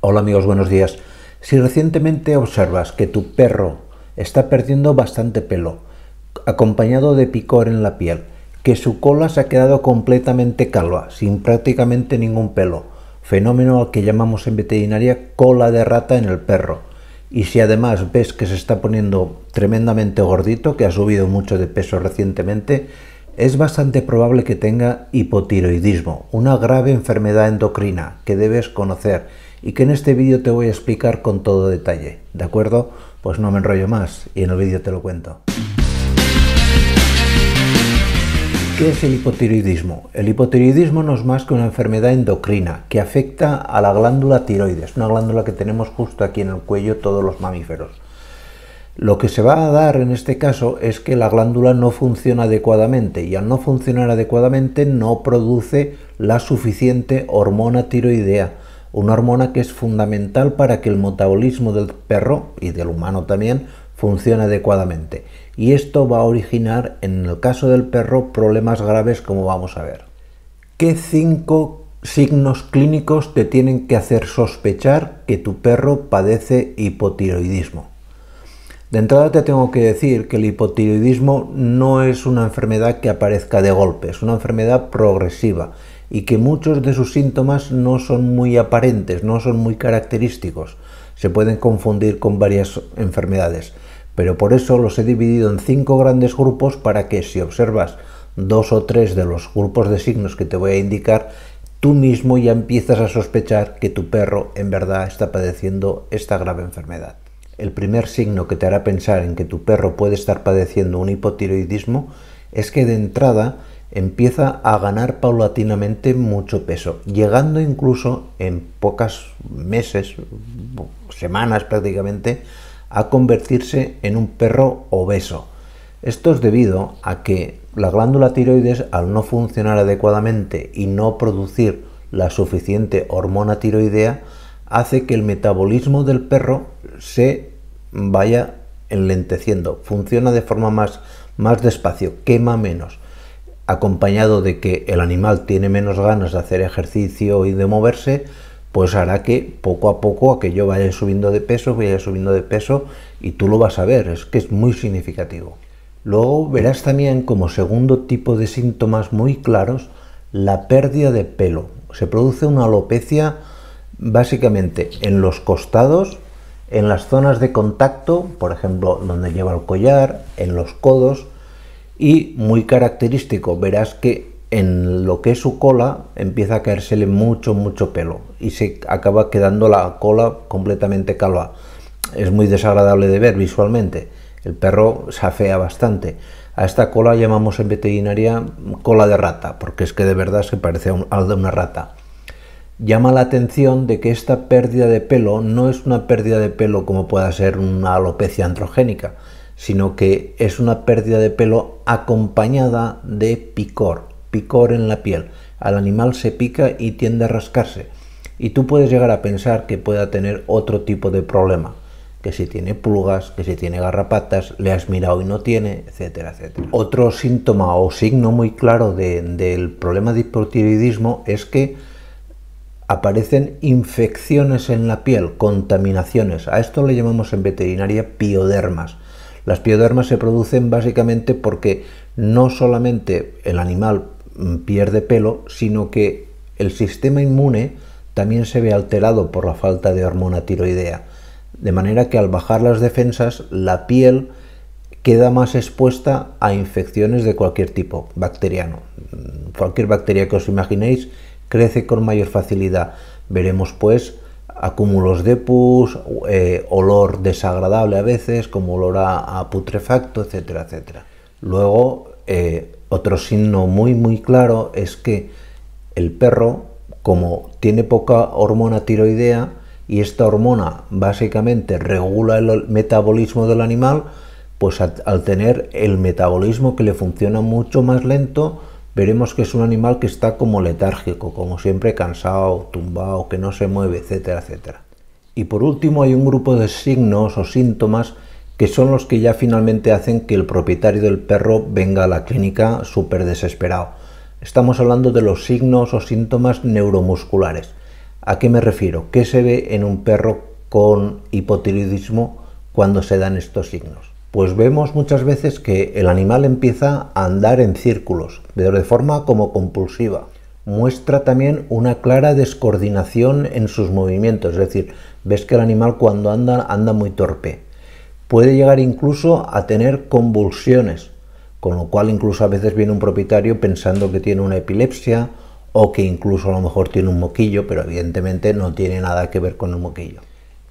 Hola amigos, buenos días. Si recientemente observas que tu perro está perdiendo bastante pelo, acompañado de picor en la piel, que su cola se ha quedado completamente calva, sin prácticamente ningún pelo, fenómeno al que llamamos en veterinaria cola de rata en el perro, y si además ves que se está poniendo tremendamente gordito, que ha subido mucho de peso recientemente, es bastante probable que tenga hipotiroidismo, una grave enfermedad endocrina que debes conocer y que en este vídeo te voy a explicar con todo detalle, ¿de acuerdo? Pues no me enrollo más y en el vídeo te lo cuento. ¿Qué es el hipotiroidismo? El hipotiroidismo no es más que una enfermedad endocrina que afecta a la glándula tiroides, una glándula que tenemos justo aquí en el cuello todos los mamíferos. Lo que se va a dar en este caso es que la glándula no funciona adecuadamente y al no funcionar adecuadamente no produce la suficiente hormona tiroidea una hormona que es fundamental para que el metabolismo del perro y del humano también funcione adecuadamente. Y esto va a originar, en el caso del perro, problemas graves como vamos a ver. ¿Qué cinco signos clínicos te tienen que hacer sospechar que tu perro padece hipotiroidismo? De entrada te tengo que decir que el hipotiroidismo no es una enfermedad que aparezca de golpe, es una enfermedad progresiva y que muchos de sus síntomas no son muy aparentes, no son muy característicos. Se pueden confundir con varias enfermedades, pero por eso los he dividido en cinco grandes grupos para que si observas dos o tres de los grupos de signos que te voy a indicar, tú mismo ya empiezas a sospechar que tu perro en verdad está padeciendo esta grave enfermedad. El primer signo que te hará pensar en que tu perro puede estar padeciendo un hipotiroidismo es que de entrada empieza a ganar paulatinamente mucho peso, llegando incluso en pocas meses, semanas prácticamente, a convertirse en un perro obeso. Esto es debido a que la glándula tiroides, al no funcionar adecuadamente y no producir la suficiente hormona tiroidea, hace que el metabolismo del perro se vaya enlenteciendo, funciona de forma más, más despacio, quema menos acompañado de que el animal tiene menos ganas de hacer ejercicio y de moverse, pues hará que poco a poco aquello vaya subiendo de peso, vaya subiendo de peso y tú lo vas a ver, es que es muy significativo. Luego verás también como segundo tipo de síntomas muy claros la pérdida de pelo. Se produce una alopecia básicamente en los costados, en las zonas de contacto, por ejemplo, donde lleva el collar, en los codos, y muy característico, verás que en lo que es su cola empieza a caérsele mucho, mucho pelo y se acaba quedando la cola completamente calva. Es muy desagradable de ver visualmente. El perro se afea bastante. A esta cola llamamos en veterinaria cola de rata, porque es que de verdad se parece a al de una rata. Llama la atención de que esta pérdida de pelo no es una pérdida de pelo como pueda ser una alopecia androgénica, sino que es una pérdida de pelo acompañada de picor, picor en la piel. Al animal se pica y tiende a rascarse. Y tú puedes llegar a pensar que pueda tener otro tipo de problema, que si tiene pulgas, que si tiene garrapatas, le has mirado y no tiene, etcétera, Otro síntoma o signo muy claro del problema de hipotiroidismo es que aparecen infecciones en la piel, contaminaciones. A esto le llamamos en veterinaria piodermas. Las piodermas se producen básicamente porque no solamente el animal mm, pierde pelo, sino que el sistema inmune también se ve alterado por la falta de hormona tiroidea. De manera que al bajar las defensas, la piel queda más expuesta a infecciones de cualquier tipo, bacteriano. Mm, cualquier bacteria que os imaginéis crece con mayor facilidad. Veremos pues acúmulos de pus, eh, olor desagradable a veces, como olor a, putrefacto, etcétera, etcétera. Luego, eh, otro signo muy, muy claro es que el perro, como tiene poca hormona tiroidea, y esta hormona básicamente regula el metabolismo del animal, pues al tener el metabolismo que le funciona mucho más lento, veremos que es un animal que está como letárgico, como siempre cansado, tumbado, que no se mueve, etcétera, etcétera. Y por último hay un grupo de signos o síntomas que son los que ya finalmente hacen que el propietario del perro venga a la clínica súper desesperado. Estamos hablando de los signos o síntomas neuromusculares. ¿A qué me refiero? ¿Qué se ve en un perro con hipotiroidismo cuando se dan estos signos? pues vemos muchas veces que el animal empieza a andar en círculos, de forma como compulsiva. Muestra también una clara descoordinación en sus movimientos, es decir, ves que el animal cuando anda anda muy torpe. Puede llegar incluso a tener convulsiones, con lo cual incluso a veces viene un propietario pensando que tiene una epilepsia o que incluso a lo mejor tiene un moquillo, pero evidentemente no tiene nada que ver con el moquillo.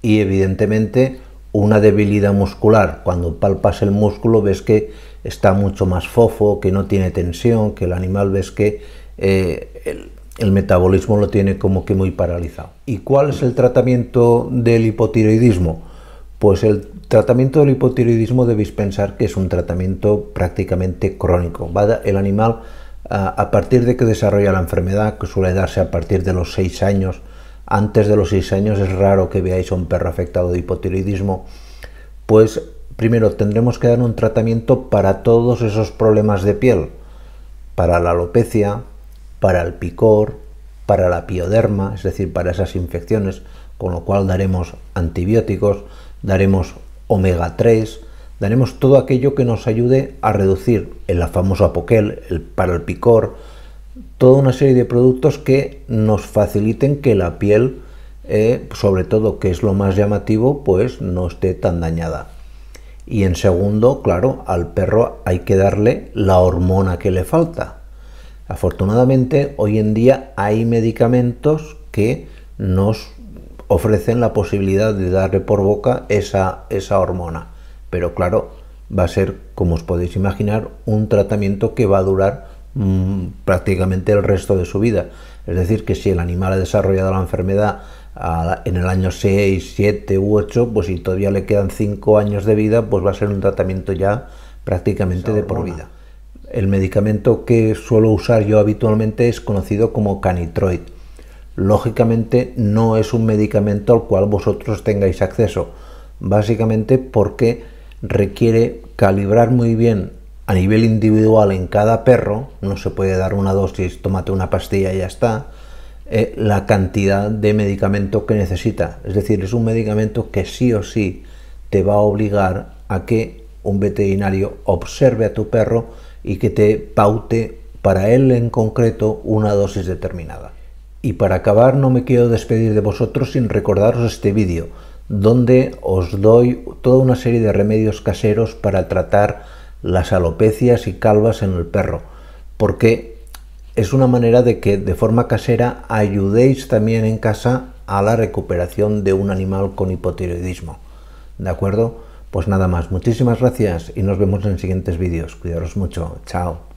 Y evidentemente una debilidad muscular. Cuando palpas el músculo ves que está mucho más fofo, que no tiene tensión, que el animal ves que eh, el, metabolismo lo tiene como que muy paralizado. ¿Y cuál es el tratamiento del hipotiroidismo? Pues el tratamiento del hipotiroidismo debéis pensar que es un tratamiento prácticamente crónico. el animal a, a partir de que desarrolla la enfermedad, que suele darse a partir de los 6 años, antes de los 6 años es raro que veáis a un perro afectado de hipotiroidismo, pues primero tendremos que dar un tratamiento para todos esos problemas de piel, para la alopecia, para el picor, para la pioderma, es decir, para esas infecciones, con lo cual daremos antibióticos, daremos omega 3, daremos todo aquello que nos ayude a reducir el famoso apoquel, el, para el picor, toda una serie de productos que nos faciliten que la piel, eh, sobre todo que es lo más llamativo, pues no esté tan dañada. Y en segundo, claro, al perro hay que darle la hormona que le falta. Afortunadamente, hoy en día hay medicamentos que nos ofrecen la posibilidad de darle por boca esa, esa hormona. Pero claro, va a ser, como os podéis imaginar, un tratamiento que va a durar Mm, prácticamente el resto de su vida. Es decir, que si el animal ha desarrollado la enfermedad en el año 6, 7 u 8, pues si todavía le quedan 5 años de vida, pues va a ser un tratamiento ya prácticamente de por vida. El medicamento que suelo usar yo habitualmente es conocido como canitroid. Lógicamente no es un medicamento al cual vosotros tengáis acceso, básicamente porque requiere calibrar muy bien a nivel individual en cada perro, no se puede dar una dosis, tómate una pastilla y ya está, eh, la cantidad de medicamento que necesita. Es decir, es un medicamento que sí o sí te va a obligar a que un veterinario observe a tu perro y que te paute para él en concreto una dosis determinada. Y para acabar no me quiero despedir de vosotros sin recordaros este vídeo, donde os doy toda una serie de remedios caseros para tratar las alopecias y calvas en el perro, porque es una manera de que de forma casera ayudéis también en casa a la recuperación de un animal con hipotiroidismo. ¿De acuerdo? Pues nada más, muchísimas gracias y nos vemos en siguientes vídeos. Cuidaros mucho, chao.